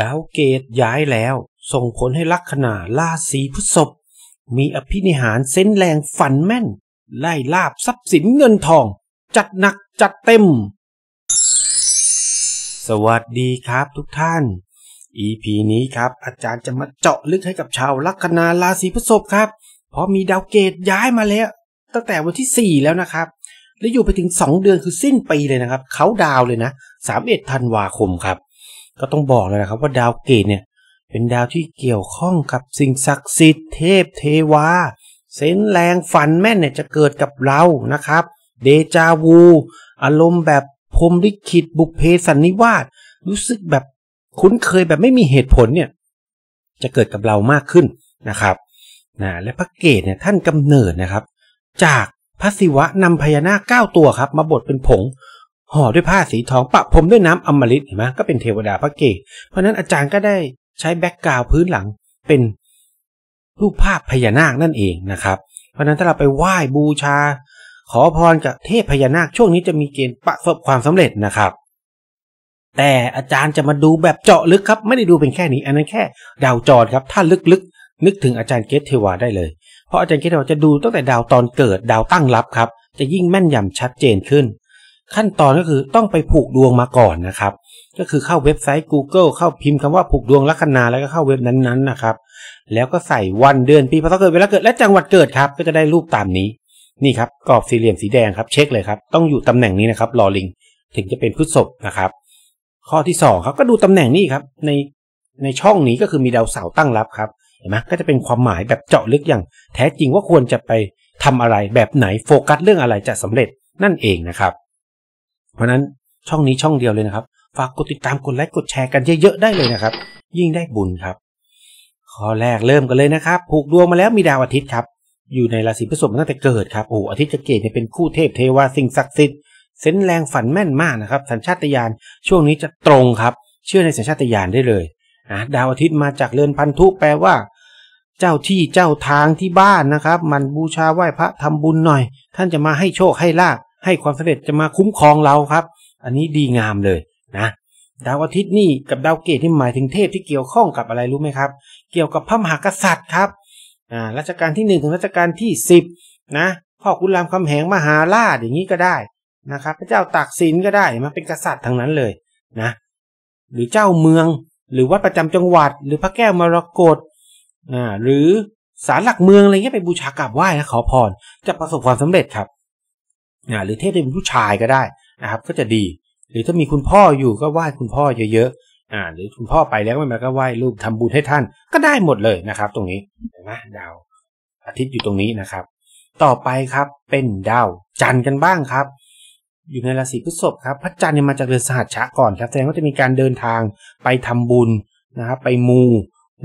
ดาวเกตย้ายแล้ว ส่งผลให้ลัคนาราศีพฤษภมีอภินิหารเส้นแรงฝันแม่น ไล่ลาบทรัพย์สินเงินทอง จัดหนักจัดเต็ม สวัสดีครับทุกท่าน EP นี้ครับ อาจารย์จะมาเจาะลึกให้กับชาวลัคนาราศีพฤษภครับ เพราะมีดาวเกตย้ายมาแล้ว ตั้งแต่วันที่ 4 แล้วนะครับ และอยู่ไปถึง 2 เดือนคือสิ้นปีเลยนะครับ เขาดาวเลยนะ31ธันวาคมครับก็ต้องบอกเลยนะครับ ว่าดาวเกตเนี่ย เป็นดาวที่เกี่ยวข้องกับสิ่งศักดิ์สิทธิ์เทพเทวาเซนแรงฝันแม่นเนี่ยจะเกิดกับเรานะครับ เดจาวู อารมณ์แบบพรมลิขิตบุพเพสันนิวาสรู้สึกแบบคุ้นเคยแบบไม่มีเหตุผลเนี่ย จะเกิดกับเรามากขึ้นนะครับนะและพระเกตเนี่ยท่านกำเนิดนะครับ จากพระศิวะนำพญานาคเก้าตัวครับ มาบดเป็นผงห่อด้วยผ้าสีทองปะพรมด้วยน้ำอมฤตเห็นไหมก็เป็นเทวดาพระเกศเพราะนั้นอาจารย์ก็ได้ใช้แบ็กกราวพื้นหลังเป็นรูปภาพพญานาคนั่นเองนะครับเพราะนั้นถ้าเราไปไหว้บูชา ขอพรกับเทพพญานาค ช่วงนี้จะมีเกณฑ์ประสบความสำเร็จนะครับ แต่อาจารย์จะมาดูแบบเจาะลึกครับ ไม่ได้ดูเป็นแค่นี้อันนั้นแค่ ดาวจรครับถ้าลึกๆนึกถึงอาจารย์เกตเทวาได้เลยเพราะอาจารย์เกตเทวาจะดูตั้งแต่ดาวตอนเกิด ดาวตั้งรับครับ จะยิ่งแม่นยำชัดเจนขึ้นขั้นตอนก็คือต้องไปผูกดวงมาก่อนนะครับ ก็คือเข้าเว็บไซต์ Google เข้าพิมพ์คำว่าผูกดวงลัคนาแล้วก็เข้าเว็บนั้นๆนนนะครับ แล้วก็ใส่วันเดือนปีพศเกิดเวลาเกิดและจังหวัดเกิดครับก็จะได้รูปตามนี้ นี่ครับกรอบสี่เหลี่ยมสีแดงครับ เช็คเลยครับ ต้องอยู่ตำแหน่งนี้นะครับลอลิงถึงจะเป็นพฤษภนะครับ ข้อที่2ครับก็ดูตำแหน่งนี้ครับในในช่องนี้ก็คือมีดาวเสาตั้งรับครับเห็นไหมก็จะเป็นความหมายแบบเจาะลึกอย่าง แท้จริงว่าควรจะไปทำอะไรแบบไหนโฟกัสเรื่องอะไรจะสำเร็จนั่นเองนะครับเพราะนั้นช่องนี้ช่องเดียวเลยนะครับ ฝากกดติดตามกดไลค์กดแชร์กัน เยอะๆได้เลยนะครับ ยิ่งได้บุญครับข้อแรกเริ่มกันเลยนะครับ ผูกดวงมาแล้วมีดาวอาทิตย์ครับ อยู่ในราศีพฤษภมาตั้งแต่เกิดครับโอ้อาทิตย์จะเกตเนี่ยเป็นคู่เทพเทวา สิ่งศักดิ์สิทธิ์ เส้นแรงฝันแม่นมากนะครับสัญชาตญาณช่วงนี้จะตรงครับ เชื่อในสัญชาตญาณได้เลยนะดาวอาทิตย์มาจากเรือนพันธุแปลว่า เจ้าที่เจ้าทางที่บ้านนะครับ มันบูชาไหว้พระทำบุญหน่อย ท่านจะมาให้โชคให้ลาบให้ความสำเร็จจะมาคุ้มครองเราครับ อันนี้ดีงามเลยนะดาวอาทิตย์นี่กับดาวเกตที่หมายถึงเทพที่เกี่ยวข้องกับอะไรรู้ไหมครับ เกี่ยวกับพระมหากษัตริย์ครับ อ่ารัชกาลที่1ถึงรัชกาลที่10นะพ่อคุณรามคำแหงมหาราชอย่างนี้ก็ได้นะครับพระเจ้าตากสินก็ได้มาเป็นกษัตริย์ทั้งนั้นเลยนะหรือเจ้าเมืองหรือวัดประจำจังหวัด หรือพระแก้วมรกตอ่าหรือศาลหลักเมืองอะไรเงี้ยไปบูชากราบไหว้และขอพรจะประสบความสำเร็จครับนะหรือเทพเป็นผู้ชายก็ได้นะครับ ก็จะดี หรือถ้ามีคุณพ่ออยู่ก็ไหว้คุณพ่อเยอะๆอ่าหรือคุณพ่อไปแล้วไม่มาก็ไหว้รูปทำบุญให้ท่าน ก็ได้หมดเลยนะครับ ตรงนี้นมดาวอาทิตย์อยู่ตรงนี้นะครับ ต่อไปครับเป็นดาวจันทร์กันบ้างครับ อยู่ในราศีพฤษภครับพระจันทร์มาจากเรือนสหัชชะก่อนครับแสดงว่าจะมีการเดินทางไปทำบุญนะครับไปมู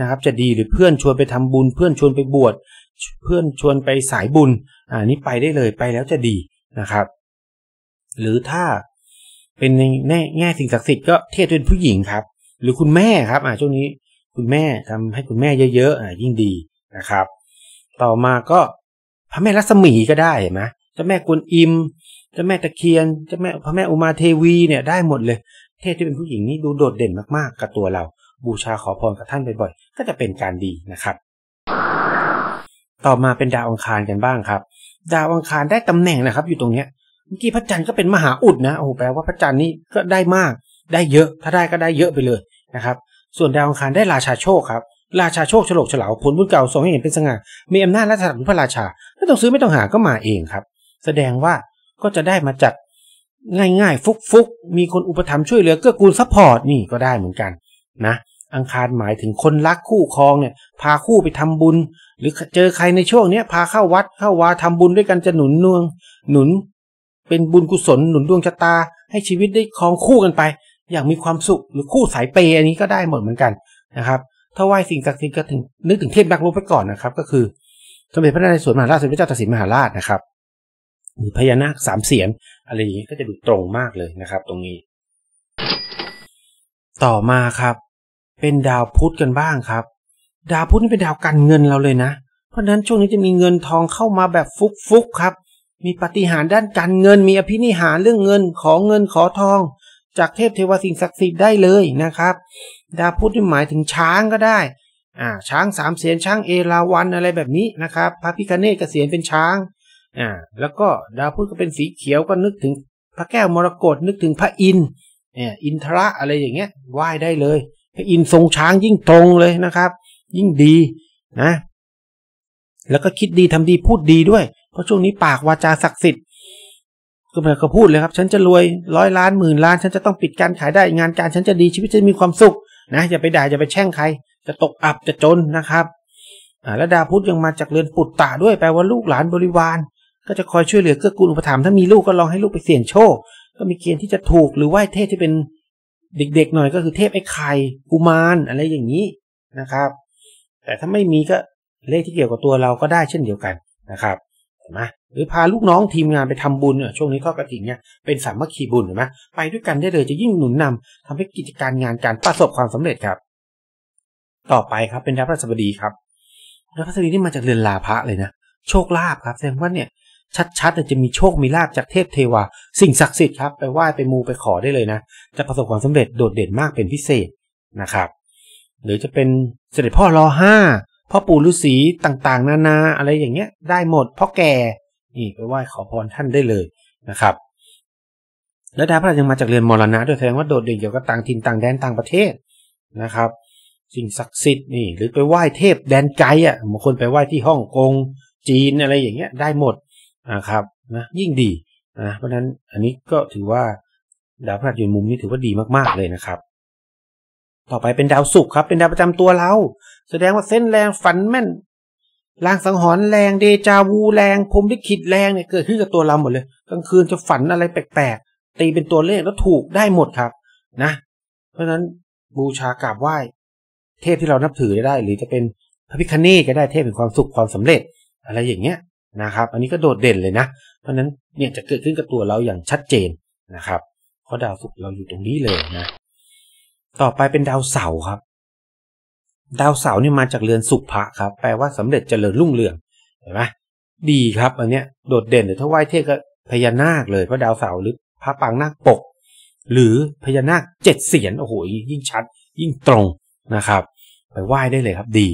นะครับ จะดีหรือเพื่อนชวนไปทำบุญ เพื่อนชวนไปบวช เพื่อนชวนไปสายบุญอ่านี้ไปได้เลยไปแล้วจะดีนะครับ หรือถ้าเป็นในแง่สิ่งศักดิ์สิทธิ์ก็เทศเป็นผู้หญิงครับ หรือคุณแม่ครับ อ่าช่วงนี้ คุณแม่ทำให้คุณแม่เยอะๆอ่ายิ่งดีนะครับ ต่อมาก็พระแม่รัศมีก็ได้เห็นไหมเจ้าแม่กวนอิมเจ้าแม่ตะเคียนเจ้าแม่พระแม่อุมาเทวีเนี่ยได้หมดเลย เทศที่เป็นผู้หญิงนี่ดูโดดเด่นมากๆ กับตัวเรา บูชาขอพรกับท่านบ่อยๆก็จะเป็นการดีนะครับ ต่อมาเป็นดาวองคารกันบ้างครับดาวอังคารได้ตำแหน่งนะครับ อยู่ตรงเนี้ยเมื่อกี้พระจันทร์ก็เป็นมหาอุดนะโอ้แปลว่าพระจันทร์นี่ก็ได้มากได้เยอะ ถ้าได้ก็ได้เยอะไปเลยนะครับ ส่วนดาวอังคารได้ราชาโชคครับ ราชาโชคฉลกฉลาวผลบุญเก่าทรงให้เห็นเป็นสง่ามีอำนาจและสถานพระราชาไม่ต้องซื้อไม่ต้องหาก็มาเองครับ แสดงว่าก็จะได้มาจัดง่ายๆฟุกๆมีคนอุปถัมภ์ช่วยเหลือเกื้อกูลซัพพอร์ตนี่ก็ได้เหมือนกัน นะอังคารหมายถึงคนรักคู่ครองเนี่ย พาคู่ไปทำบุญ หรือเจอใครในช่วงเนี้ยพาเข้าวัดเข้าวาทำบุญด้วยกันจะหนุนนวงหนุนเป็นบุญกุศลหนุนดวงชะตาให้ชีวิตได้ครองคู่กันไป อย่างมีความสุข หรือคู่สายเปย์อันนี้ก็ได้หมดเหมือนกันนะครับถ้าไหว้สิ่งศักดิ์สิทธิ์ก็ถึงนึกถึงเทพนักรบไปก่อนนะครับ ก็คือ สมเด็จพระนเรศวรมหาราชสมเด็จเจ้าตากสินมหาราชนะครับหรือพญานาคสามเสียนอะไรอย่างนี้ก็จะดูตรงมากเลยนะครับ ตรงนี้ ต่อมาครับเป็นดาวพุธกันบ้างครับ ดาวพุธนี่เป็นดาวการเงินเราเลยนะ เพราะฉะนั้นช่วงนี้จะมีเงินทองเข้ามาแบบฟุกฟุกครับ มีปฏิหารด้านการเงิน มีอภินิหารเรื่องเงินขอเงินขอทอง จากเทพเทวสิ่งศักดิ์สิทธิ์ได้เลยนะครับ ดาวพุธนี่หมายถึงช้างก็ได้อ่าช้างสามเสียนช้างเอราวันอะไรแบบนี้นะครับพระพิคเนตกเษียณเป็นช้างอ่าแล้วก็ดาวพุธก็เป็นสีเขียวก็นึกถึงพระแก้วมรกตนึกถึงพระอินเนี่ยอินทระอะไรอย่างเงี้ยไหว้ได้เลยให้อินทรงช้างยิ่งตรงเลยนะครับ ยิ่งดี นะ แล้วก็คิดดีทำดีพูดดีด้วยเพราะช่วงนี้ปากวาจาศักดิ์สิทธิ์ก็แปลก็พูดเลยครับ ฉันจะรวย ร้อยล้านหมื่นล้าน ฉันจะต้องปิดการขายได้งานการฉันจะดีชีวิตจะมีความสุข นะอย่าไปด่าอย่าไปแช่งใคร จะตกอับจะจนนะครับและดาวพุธยังมาจากเรือนปุตตะด้วยแปลว่าลูกหลานบริวารก็จะคอยช่วยเหลือเกื้อกูลอุปถัมภ์ถ้ามีลูกก็ลองให้ลูกไปเสี่ยงโชคก็มีเกณฑ์ที่จะถูกหรือไหว้เทพที่เป็นเด็กๆ หน่อยก็คือเทพไอ้ไข่กุมารอะไรอย่างนี้นะครับ แต่ถ้าไม่มีก็เลขที่เกี่ยวกับตัวเราก็ได้เช่นเดียวกันนะครับเห็นไหมหรือพาลูกน้องทีมงานไปทำบุญช่วงนี้ทอดกระถิ่นเนี่ยเป็นสามัคคีบุญเห็นไหมไปด้วยกันได้เลยจะยิ่งหนุนนำทำให้กิจการงานการประสบความสำเร็จครับ ต่อไปครับเป็นดาวพฤหัสบดีครับดาวพฤหัสบดีนี่มาจากเรือนลาภะเลยนะ โชคลาภครับแสดงว่าเนี่ยชัดๆ จะมีโชคมีลาบจากเทพเทวา สิ่งศักดิ์สิทธิ์ครับไปไหว้ ไปมูไปขอได้เลยนะจะประสบความสำเร็จโดดเด่นมากเป็นพิเศษนะครับ หรือจะเป็นเสด็จพ่อรอห้าพ่อปู่ฤาษีต่างๆ นานา อะไรอย่างเงี้ยได้หมด พ่อแก่นี่ไปไหว้ขอพรท่านได้เลยนะครับ แล้วดาวพระยังมาจากเรือนมรณะด้วยแสดงว่าโดดเด่นเกี่ยวกับต่างถิ่นต่างแดนต่างประเทศนะครับสิ่งศักดิ์สิทธิ์นี่หรือไปไหว้เทพแดนไกลอ่ะบางคนไปไหว้ที่ฮ่องกงจีนอะไรอย่างเงี้ยได้หมดนะครับนะยิ่งดีนะเพราะฉะนั้นอันนี้ก็ถือว่าดาวพฤหัสอยู่มุมนี้ถือว่าดีมากๆเลยนะครับ ต่อไปเป็นดาวศุกร์ครับเป็นดาวประจำตัวเรา แสดงว่าเส้นแรงฝันแม่นลางสังหรณ์แรงเดจาวูแรงพรมลิขิตแรงเนี่ยเกิดขึ้นกับตัวเราหมดเลยกลางคืนจะฝันอะไรแปลกๆตีเป็นตัวเลขแล้วถูกได้หมดครับ นะเพราะฉะนั้นบูชากราบไหว้เทพที่เรานับถือได้ หรือจะเป็นพระพิคเนตก็ได้เทพแห่งความสุขความสำเร็จอะไรอย่างเงี้ยนะครับอันนี้ก็โดดเด่นเลยนะ เพราะนั้นเนี่ยจะเกิดขึ้นกับตัวเราอย่างชัดเจนนะครับเพราะดาวศุกร์เราอยู่ตรงนี้เลยนะ ต่อไปเป็นดาวเสาร์ครับ ดาวเสาร์เนี่ยมาจากเรือนสุภะครับแปลว่าสำเร็จเจริญรุ่งเรือง เห็นไหมดีครับอันเนี้ยโดดเด่นหรือถ้าไหว้เทพก็พญานาคเลยเพราะดาวเสาร์หรือพระปางนาคปก หรือพญานาคเจ็ดเสียนโอ้โหยิ่งชัด ยิ่งตรงนะครับ ไปไหว้ได้เลยครับดี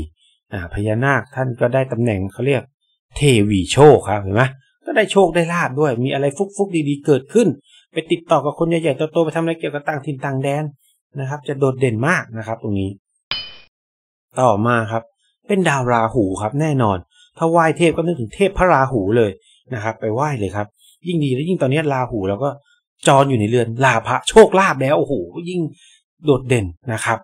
อ่าพญานาคท่านก็ได้ตำแหน่งเขาเรียกเทวีโชคครับเห็นไหมก็ได้โชคได้ลาบด้วย มีอะไรฟุกๆดีๆเกิดขึ้น ไปติดต่อกับคนใหญ่ๆโตๆไปทำอะไรเกี่ยวกับต่างถิ่นต่างแดนนะครับ จะโดดเด่นมากนะครับตรงนี้ ต่อมาครับ เป็นดาวราหูครับ แน่นอน ถ้าไหว้เทพก็นึกถึงเทพพระราหูเลยนะครับ ไปไหว้เลยครับ ยิ่งดีแล้วยิ่งตอนนี้ราหู แล้วก็จรออยู่ในเรือนลาภะโชคลาภแล้วโอ้โห ยิ่งโดดเด่นนะครับ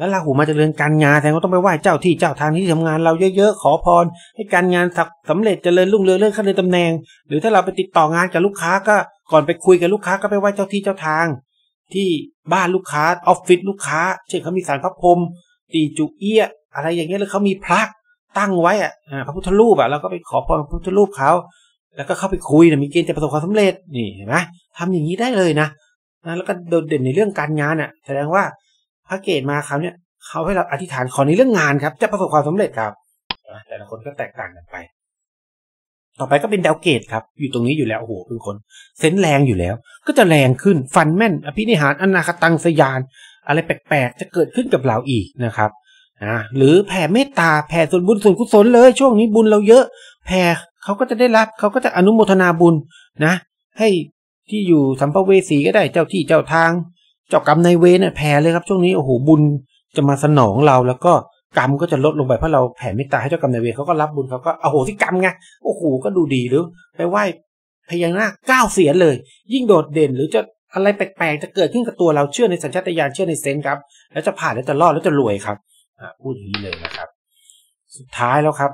แล้วราหูมาเจริญการงานแสดงว่าต้องไปไหว้เจ้าที่เจ้าทางที่ทำงานเราเยอะๆขอพร ให้การงานสำเร็จเจริญรุ่งเรืองเรื่องขั้นเรือนตำแหน่ง หรือถ้าเราไปติดต่องานกับลูกค้าก็ก่อนไปคุยกับลูกค้าก็ ไปไหว้เจ้าที่เจ้าทาง ที่บ้านลูกค้าออฟฟิศลูกค้า เช่นเขามีสารพระพรมตีจุเอี้ยอะไรอย่างเงี้ยหรือเขามีพระตั้งไว้อ่ะพระพุทธรูปอ่ะเราก็ไปขอพรพระพุทธรูปเขาแล้วก็เข้าไปคุยนะมีเกณฑ์จะประสบความสำเร็จนี่เห็นไหมทำอย่างนี้ได้เลยนะนะแล้วก็โดดเด่นในเรื่องการงานอ่ะ แสดงว่าพระเกตมาครับเนี่ย เขาให้เราอธิษฐาน ขอในเรื่องงานครับ จะประสบความสำเร็จครับแต่ละคนก็แตกต่างกันไป ต่อไปก็เป็นดาวเกตครับ อยู่ตรงนี้อยู่แล้วโอ้โหเป็นคนเซนแรงอยู่แล้ว ก็จะแรงขึ้นฟันแม่น อภินิหารอนาคตังสยาน อะไรแปลกๆจะเกิดขึ้นกับเราอีกนะครับนะหรือแผ่เมตตา แผ่ส่วนบุญ ส่วนกุศลเลย ช่วงนี้บุญเราเยอะแผ่เขาก็จะได้รับเขาก็จะอนุโมทนาบุญนะ ให้ที่อยู่สัมภเวสีก็ได้เจ้าที่เจ้าทางเจ้ากรรมในเวรเนี่ยแผ่เลยครับช่วงนี้โอ้โหบุญ จะมาสนองเราแล้วก็กรรมก็จะลดลงไปเพราะเราแผ่เมตตาให้เจ้ากรรมในเวรเขาก็รับบุญเขาก็โอ้โหที่กรรมไงโอ้โหก็ดูดีหรือไปไหว้พญานาคก้าวเสียเลย ยิ่งโดดเด่น หรือจะอะไรแปลกๆจะเกิดขึ้นกับตัวเราเชื่อในสัญชาตญาณเชื่อในเซน์ครับ แล้วจะผ่านแล้วจะรอดแล้วจะรวยครับพูดอย่างนี้เลยนะครับ สุดท้ายแล้วครับ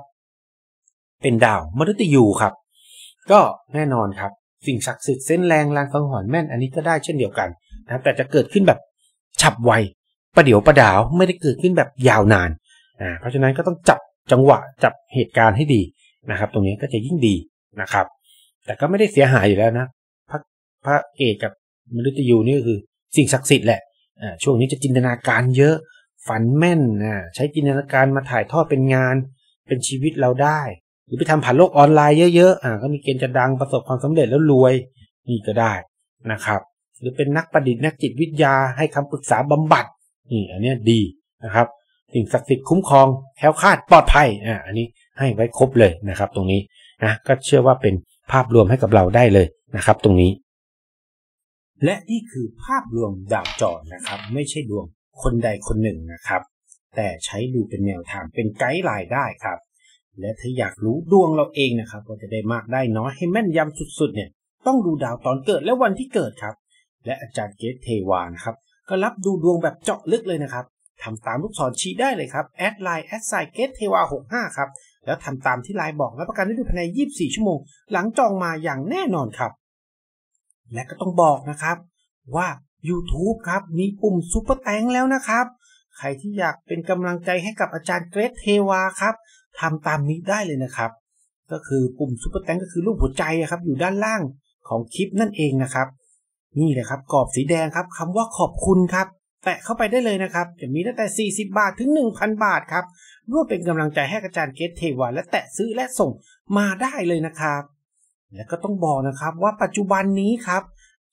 เป็นดาวมฤตยูครับ ก็แน่นอนครับ สิ่งศักดิ์สิทธิ์เส้นแรงแรงสังหรณ์แม่นอันนี้ก็ได้เช่นเดียวกันนะแต่จะเกิดขึ้นแบบฉับไวประเดี๋ยวประดาวไม่ได้เกิดขึ้นแบบยาวนานอ่าเพราะฉะนั้นก็ต้องจับจังหวะจับเหตุการณ์ให้ดีนะครับ ตรงนี้ก็จะยิ่งดีนะครับ แต่ก็ไม่ได้เสียหายอยู่แล้วนะพระพระเอกกับมฤตยูนี่ก็คือสิ่งศักดิ์สิทธิ์แหละอ่าช่วงนี้จะจินตนาการเยอะฝันแม่นอ่าใช้จินตนาการมาถ่ายทอดเป็นงาน เป็นชีวิตเราได้ หรือไปทำผ่านโลกออนไลน์เยอะๆอ่าก็มีเกณฑ์จะดังประสบความสำเร็จแล้วรวยนี่ก็ได้นะครับหรือเป็นนักประดิษฐ์นักจิตวิทยาให้คำปรึกษาบำบัด นี่อันนี้ดีนะครับ สิ่งศักดิ์สิทธิ์คุ้มครองแคล้วคลาดปลอดภัย อ่าอันนี้ให้ไว้ครบเลยนะครับ ตรงนี้นะก็เชื่อว่าเป็นภาพรวมให้กับเราได้เลยนะครับ ตรงนี้ และนี่คือภาพรวมดาวจรนะครับ ไม่ใช่ดวงคนใดคนหนึ่งนะครับ แต่ใช้ดูเป็นแนวทางเป็นไกด์ไลน์ได้ครับ และถ้าอยากรู้ดวงเราเองนะครับ ก็จะได้มากได้น้อยให้แม่นยำสุด ๆ เนี่ย ต้องดูดาวตอนเกิดและวันที่เกิดครับและอาจารย์เกตเทวานะครับ ก็รับดูดวงแบบเจาะลึกเลยนะครับทำตามลูกศรชี้ได้เลยครับแอดไลน์แอดไซเกตเทวา65ครับแล้วทำตามที่ไลน์บอกรับประกันได้ดูภายใน24 ชั่วโมง หลังจองมาอย่างแน่นอนครับ และก็ต้องบอกนะครับว่า YouTube ครับมีปุ่มซุปเปอร์แตงแล้วนะครับ ใครที่อยากเป็นกำลังใจให้กับอาจารย์เกรทเทวาครับทำตามนี้ได้เลยนะครับ ก็คือปุ่มซุปเปอร์แตงก็คือรูปหัวใจครับอยู่ด้านล่างของคลิปนั่นเองนะครับนี่เลยครับกรอบสีแดงครับคำว่าขอบคุณครับ แตะเข้าไปได้เลยนะครับจะมีตั้งแต่ 40 บาทถึง 1,000 บาทครับร่วมเป็นกำลังใจให้อาจารย์เกตเทวา และแตะซื้อและส่งมาได้เลยนะครับ และก็ต้องบอกนะครับว่าปัจจุบันนี้ครับ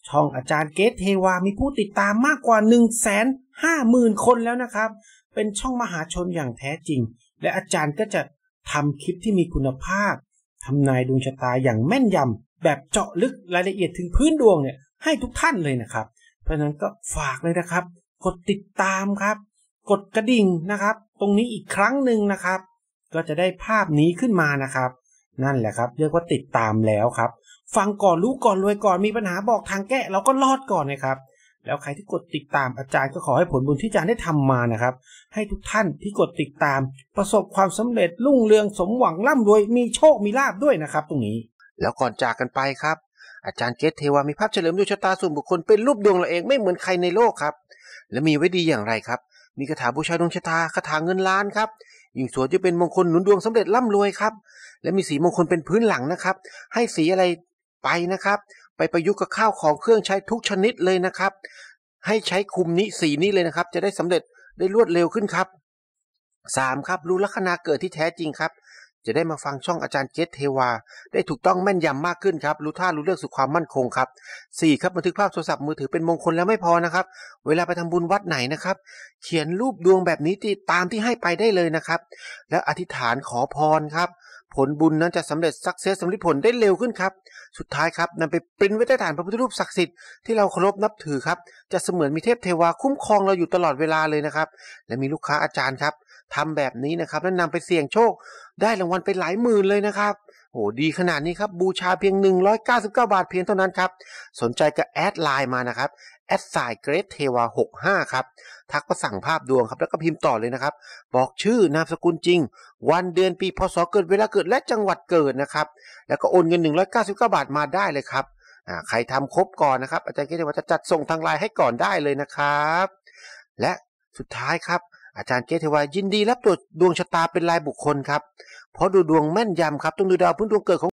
ช่องอาจารย์เกตเทวา มีผู้ติดตามมากกว่า 1 5 0 0 0 0 คนแล้วนะครับเป็นช่องมหาชนอย่างแท้จริง และอาจารย์ก็จะทำคลิปที่มีคุณภาพทำนายดวงชะตาอย่างแม่นยำแบบเจาะลึกรายละเอียดถึงพื้นดวงเนี่ยให้ทุกท่านเลยนะครับ เพราะฉะนั้นก็ฝากเลยนะครับ กดติดตามครับ กดกระดิ่งนะครับ ตรงนี้อีกครั้งหนึ่งนะครับ ก็จะได้ภาพนี้ขึ้นมานะครับ นั่นแหละครับเรียกว่าติดตามแล้วครับ ฟังก่อนรู้ก่อนรวยก่อนมีปัญหาบอกทางแก้เราก็รอดก่อนนะครับ แล้วใครที่กดติดตามอาจารย์ก็ขอให้ผลบุญที่อาจารย์ได้ทำมานะครับ ให้ทุกท่านที่กดติดตาม ประสบความสำเร็จรุ่งเรืองสมหวังร่ำรวยมีโชคมีลาบด้วยนะครับ ตรงนี้ แล้วก่อนจากกันไปครับอาจารย์เกตเทวามีภาพเฉลิมดวงชะตาส่วนบุคคลเป็นรูปดวงเราเองไม่เหมือนใครในโลกครับ และมีไว้ดีอย่างไรครับ มีคาถาบูชาดวงชะตาคาถาเงินล้านครับยิ่งสวดจะเป็นมงคลหนุนดวงสำเร็จร่ำรวยครับ และมีสีมงคลเป็นพื้นหลังนะครับ ให้สีอะไรไปนะครับ ไปประยุกต์กับข้าวของเครื่องใช้ทุกชนิดเลยนะครับ ให้ใช้คุมนี้สีนี้เลยนะครับจะได้สำเร็จได้รวดเร็วขึ้นครับ 3. ครับ รู้ลัคนาเกิดที่แท้จริงครับจะได้มาฟังช่องอาจารย์เจษเทวา ได้ถูกต้องแม่นยำมากขึ้นครับ รู้ท่ารู้เรื่องสู่ความมั่นคงครับ 4. ครับบันทึกภาพโทรศัพท์มือถือเป็นมงคลแล้วไม่พอนะครับ เวลาไปทำบุญวัดไหนนะครับ เขียนรูปดวงแบบนี้ที่ตามที่ให้ไปได้เลยนะครับ แล้วอธิษฐานขอพรครับ ผลบุญนั้นจะสำเร็จสักเซสสำลิผลได้เร็วขึ้นครับ สุดท้ายครับนำไปปริ้นไว้ใต้ฐานพระพุทธรูปศักดิ์สิทธิ์ที่เราเคารพนับถือครับจะเสมือนมีเทพเทวา คุ้มครองเราอยู่ตลอดเวลาเลยนะครับและมีลูกค้าอาจารย์ครับทำแบบนี้นะครับแล้วนำไปเสี่ยงโชคได้รางวัลไปหลายหมื่นเลยนะครับโหดีขนาดนี้ครับ บูชาเพียง 199 บาทเพียงเท่านั้นครับ สนใจก็แอดไลน์มานะครับแอดสายเกรทเทวา65ครับ ทักมาสั่งภาพดวงครับ แล้วก็พิมพ์ต่อเลยนะครับ บอกชื่อนามสกุลจริง วันเดือนปีพศเกิดเวลาเกิดและจังหวัดเกิดนะครับ แล้วก็โอนเงิน 199 บาทมาได้เลยครับ ใครทำครบก่อนนะครับอาจารย์เกรทเทวาจะจัดส่งทางไลน์ให้ก่อนได้เลยนะครับ และสุดท้ายครับอาจารย์เกตเทวายินดีรับตรวจดวงชะตาเป็นรายบุคคลครับ เพราะดูดวงแม่นยำครับ ต้องดูดาวพื้นดวงเกิดของ